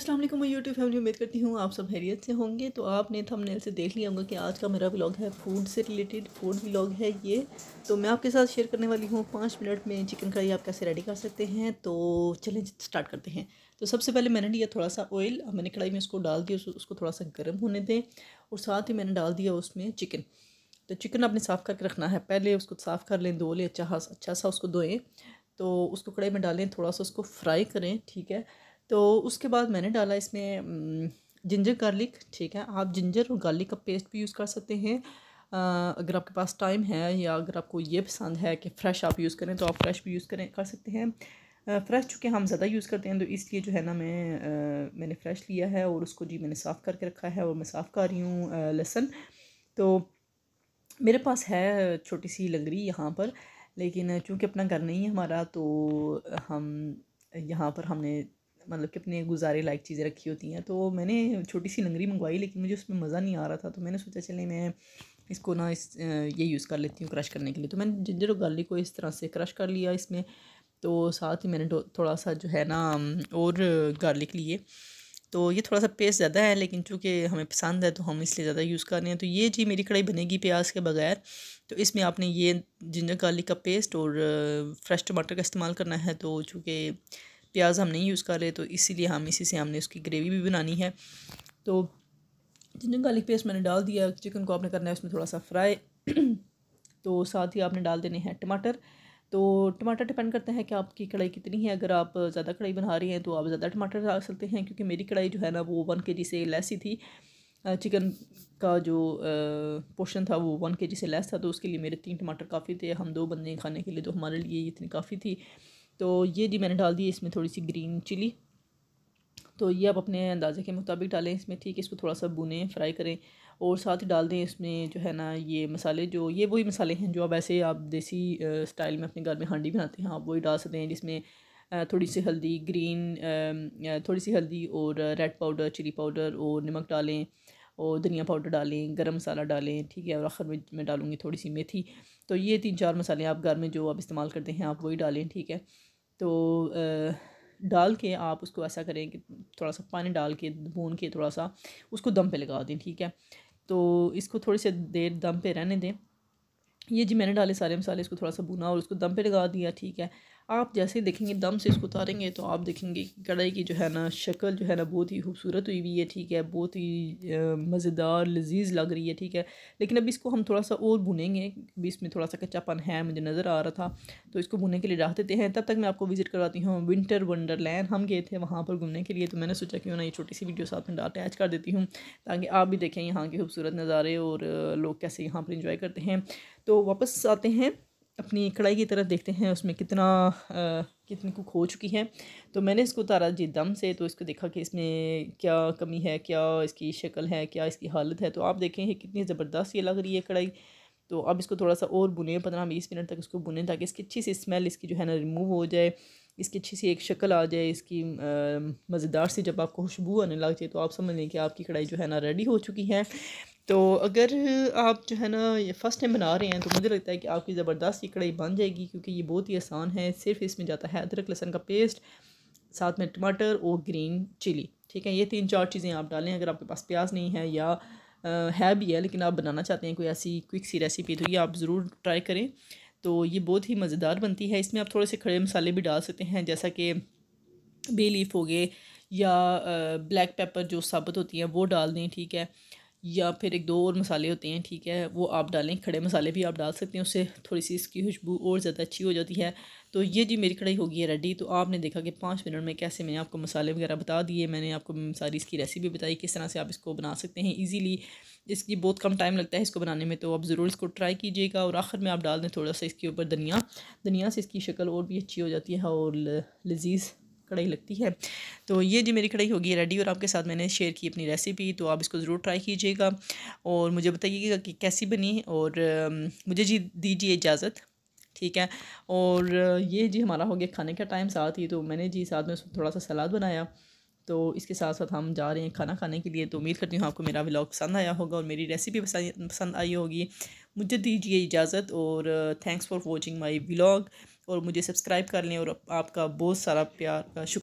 असलम मैं YouTube family उम्मीद करती हूँ आप सब हैरियत से होंगे तो आपने थंबनेल से देख लिया होगा कि आज का मेरा व्लॉग है फूड से रिलेटेड फूड व्लॉग है ये तो मैं आपके साथ शेयर करने वाली हूँ पाँच मिनट में चिकन कढ़ाई आप कैसे रेडी कर सकते हैं तो चलें स्टार्ट करते हैं तो सबसे पहले मैंने लिया थोड़ा सा ऑयल मैंने कढ़ाई में उसको डाल दिया उसको थोड़ा सा गर्म होने दें और साथ ही मैंने डाल दिया उसमें चिकन तो चिकन आपने साफ़ करके रखना है पहले उसको साफ़ कर लें धो लें अच्छा अच्छा सा उसको धोएँ तो उसको कढ़ाई में डालें थोड़ा सा उसको फ्राई करें ठीक है तो उसके बाद मैंने डाला इसमें जिंजर गार्लिक ठीक है आप जिंजर और गार्लिक का पेस्ट भी यूज़ कर सकते हैं अगर आपके पास टाइम है या अगर आपको ये पसंद है कि फ़्रेश आप यूज़ करें तो आप फ़्रेश भी यूज़ करें कर सकते हैं फ़्रेश चूँकि हम ज़्यादा यूज़ करते हैं तो इसलिए जो है ना मैं आ, मैंने फ़्रेश लिया है और उसको जी मैंने साफ़ करके रखा है और मैं साफ़ कर रही हूँ लहसुन तो मेरे पास है छोटी सी लंगड़ी यहाँ पर लेकिन चूँकि अपना घर नहीं है हमारा तो हम यहाँ पर हमने मतलब कि अपने गुजारे लायक चीज़ें रखी होती हैं तो मैंने छोटी सी लंगरी मंगवाई लेकिन मुझे उसमें मज़ा नहीं आ रहा था तो मैंने सोचा चले मैं इसको ना इस ये यूज़ कर लेती हूँ क्रश करने के लिए तो मैंने जिंजर और गार्लिक को इस तरह से क्रश कर लिया इसमें तो साथ ही मैंने थोड़ा सा जो है ना और गार्लिक लिए तो ये थोड़ा सा पेस्ट ज़्यादा है लेकिन चूँकि हमें पसंद है तो हम इसलिए ज़्यादा यूज़ कर रहे हैं तो ये जी मेरी कढ़ाई बनेगी प्याज के बगैर तो इसमें आपने ये जिंजर गार्लिक का पेस्ट और फ्रेश टमाटर का इस्तेमाल करना है तो चूँकि प्याज हम नहीं यूज़ कर रहे तो इसीलिए हम इसी से हमने उसकी ग्रेवी भी बनानी है तो जिंजर गार्लिक पेस्ट मैंने डाल दिया चिकन को आपने करना है उसमें थोड़ा सा फ्राई तो साथ ही आपने डाल देने हैं टमाटर तो टमाटर डिपेंड करता है कि आपकी कढ़ाई कितनी है अगर आप ज़्यादा कढ़ाई बना रही हैं तो आप ज़्यादा टमाटर डाल सकते हैं क्योंकि मेरी कढ़ाई जो है ना वो वन के जी से लेस ही थी चिकन का जो पोर्शन था वो वन के जी से लेस था तो उसके लिए मेरे तीन टमाटर काफ़ी थे हम दो बंदे खाने के लिए तो हमारे लिए इतनी काफ़ी थी तो ये जी मैंने डाल दी इसमें थोड़ी सी ग्रीन चिली तो ये आप अपने अंदाजे के मुताबिक डालें इसमें ठीक है इसको थोड़ा सा बुनें फ्राई करें और साथ ही डाल दें इसमें जो है ना ये मसाले जो ये वही मसाले हैं जो आप ऐसे आप देसी स्टाइल में अपने घर में हांडी बनाते हैं आप वही डाल सकते हैं जिसमें थोड़ी सी हल्दी ग्रीन थोड़ी सी हल्दी और रेड पाउडर चिली पाउडर और नमक डालें और धनिया पाउडर डालें गरम मसाला डालें ठीक है और आखिर में मैं डालूँगी थोड़ी सी मेथी तो ये तीन चार मसाले आप घर में जो आप इस्तेमाल करते हैं आप वही डालें ठीक है तो डाल के आप उसको ऐसा करें कि थोड़ा सा पानी डाल के भून के थोड़ा सा उसको दम पे लगा दें ठीक है तो इसको थोड़ी से देर दम पे रहने दें ये जी मैंने डाले सारे मसाले इसको थोड़ा सा भुना और उसको दम पे लगा दिया ठीक है आप जैसे ही देखेंगे दम से इसको उतारेंगे तो आप देखेंगे कि कढ़ाई की जो है ना शक्ल जो है ना बहुत ही खूबसूरत हुई हुई है ठीक है बहुत ही मज़ेदार लजीज लग रही है ठीक है लेकिन अब इसको हम थोड़ा सा और भुनेंगे अभी इसमें थोड़ा सा कच्चापन है मुझे नज़र आ रहा था तो इसको भुनने के लिए रख देते हैं तब तक मैं आपको विज़िट करवाती हूँ विंटर वंडरलैंड हम गए थे वहाँ पर घूमने के लिए तो मैंने सोचा क्यों ना ये छोटी सी वीडियो साथ में अटैच कर देती हूँ ताकि आप भी देखें यहाँ के खूबसूरत नज़ारे और लोग कैसे यहाँ पर इंजॉय करते हैं तो वापस आते हैं अपनी कढ़ाई की तरफ देखते हैं उसमें कितना आ, कितनी कुक हो चुकी है तो मैंने इसको उतारा जी दम से तो इसको देखा कि इसमें क्या कमी है क्या इसकी शक्ल है क्या इसकी हालत है तो आप देखें ये कितनी ज़बरदस्त ये लग रही है कढ़ाई तो अब इसको थोड़ा सा और बुने पंद्रह बीस मिनट तक इसको बुने ताकि इसकी अच्छी सी स्मेल इसकी जो है ना रिमूव हो जाए इसकी अच्छी सी एक शक्ल आ जाए इसकी मज़ेदार सी जब आपको खुशबू आने लग जाए तो आप समझ लें कि आपकी कढ़ाई जो है ना रेडी हो चुकी है तो अगर आप जो है ना ये फर्स्ट टाइम बना रहे हैं तो मुझे लगता है कि आपकी ज़बरदस्त ये कढ़ाई बन जाएगी क्योंकि ये बहुत ही आसान है सिर्फ इसमें जाता है अदरक लहसन का पेस्ट साथ में टमाटर और ग्रीन चिली ठीक है ये तीन चार चीज़ें आप डालें अगर आपके पास प्याज नहीं है या आ, है भी है लेकिन आप बनाना चाहते हैं कोई ऐसी क्विक सी रेसिपी तो ये आप ज़रूर ट्राई करें तो ये बहुत ही मज़ेदार बनती है इसमें आप थोड़े से खड़े मसाले भी डाल सकते हैं जैसा कि बे लीफ हो गए या ब्लैक पेपर जो साबुत होती है वो डाल दें ठीक है या फिर एक दो और मसाले होते हैं ठीक है वो आप डालें खड़े मसाले भी आप डाल सकते हैं उससे थोड़ी सी इसकी खुशबू और ज़्यादा अच्छी हो जाती है तो ये जी मेरी कढ़ाई होगी है रेडी तो आपने देखा कि पाँच मिनट में कैसे मैंने आपको मसाले वगैरह बता दिए मैंने आपको सारी इसकी रेसिपी बताई किस तरह से आप इसको बना सकते हैं ईजीली इसकी बहुत कम टाइम लगता है इसको बनाने में तो आप ज़रूर इसको ट्राई कीजिएगा और आखिर में आप डाल दें थोड़ा सा इसके ऊपर धनिया धनिया से इसकी शक्ल और भी अच्छी हो जाती है और लजीज़ कढ़ाई लगती है तो ये जी मेरी कढ़ाई होगी रेडी और आपके साथ मैंने शेयर की अपनी रेसिपी तो आप इसको ज़रूर ट्राई कीजिएगा और मुझे बताइएगा कि कैसी बनी और मुझे जी दीजिए इजाज़त ठीक है और ये जी हमारा हो गया खाने का टाइम साथ ही तो मैंने जी साथ में थोड़ा सा सलाद बनाया तो इसके साथ साथ हम जा रहे हैं खाना खाने के लिए तो उम्मीद करती हूँ आपको मेरा व्लॉग पसंद आया होगा और मेरी रेसिपी पसंद पसंद आई होगी मुझे दीजिए इजाज़त और thanks for watching my vlog और मुझे सब्सक्राइब कर लें और आपका बहुत सारा प्यार का शुक्र